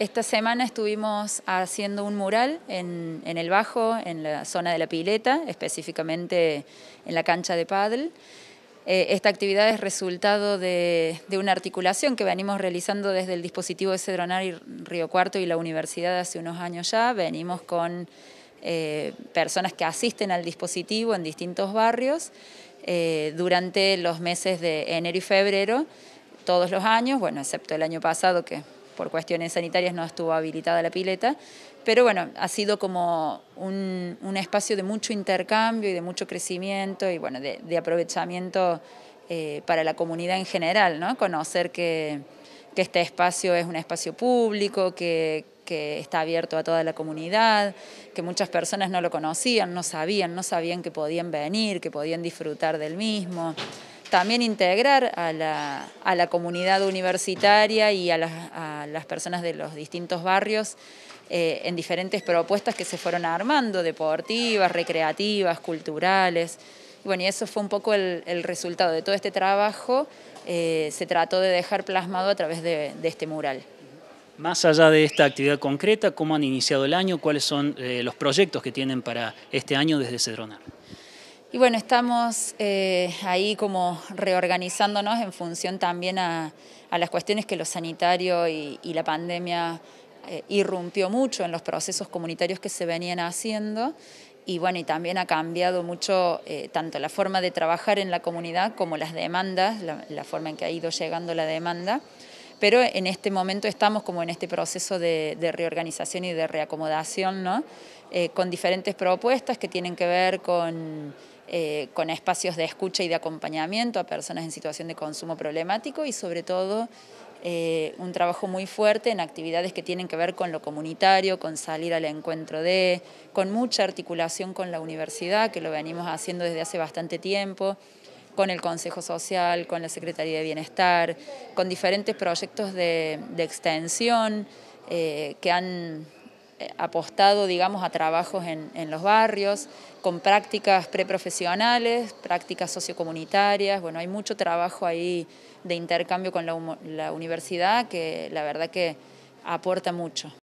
Esta semana estuvimos haciendo un mural en, el Bajo, en la zona de la pileta, específicamente en la cancha de paddle. Eh, esta actividad es resultado de, una articulación que venimos realizando desde el dispositivo de Cedronar Río Cuarto y la universidad hace unos años ya. Venimos con eh, personas que asisten al dispositivo en distintos barrios eh, durante los meses de enero y febrero, todos los años, bueno, excepto el año pasado que por cuestiones sanitarias no estuvo habilitada la pileta, pero bueno, ha sido como un, espacio de mucho intercambio y de mucho crecimiento y bueno, de, aprovechamiento eh, para la comunidad en general, ¿no? Conocer que, este espacio es un espacio público, que, está abierto a toda la comunidad, que muchas personas no lo conocían, no sabían, no sabían que podían venir, que podían disfrutar del mismo. También integrar a la, a la comunidad universitaria y a las, las personas de los distintos barrios eh, en diferentes propuestas que se fueron armando, deportivas, recreativas, culturales. bueno, y eso fue un poco el, resultado de todo este trabajo, eh, se trató de dejar plasmado a través de, este mural. Más allá de esta actividad concreta, ¿cómo han iniciado el año? ¿Cuáles son eh, los proyectos que tienen para este año desde Cedronar? Y bueno, estamos eh, ahí como reorganizándonos en función también a, las cuestiones que lo sanitario y, la pandemia eh, irrumpió mucho en los procesos comunitarios que se venían haciendo y bueno, y también ha cambiado mucho eh, tanto la forma de trabajar en la comunidad como las demandas, la, forma en que ha ido llegando la demanda, pero en este momento estamos como en este proceso de, reorganización y de reacomodación, ¿no? con diferentes propuestas que tienen que ver con eh, con espacios de escucha y de acompañamiento a personas en situación de consumo problemático y sobre todo eh, un trabajo muy fuerte en actividades que tienen que ver con lo comunitario, con salir al encuentro de, con mucha articulación con la universidad, que lo venimos haciendo desde hace bastante tiempo con el Consejo Social, con la Secretaría de Bienestar, con diferentes proyectos de, extensión eh, que han eh, apostado, digamos, a trabajos en, los barrios, con prácticas preprofesionales, prácticas sociocomunitarias, bueno, hay mucho trabajo ahí de intercambio con la, la universidad que la verdad que aporta mucho.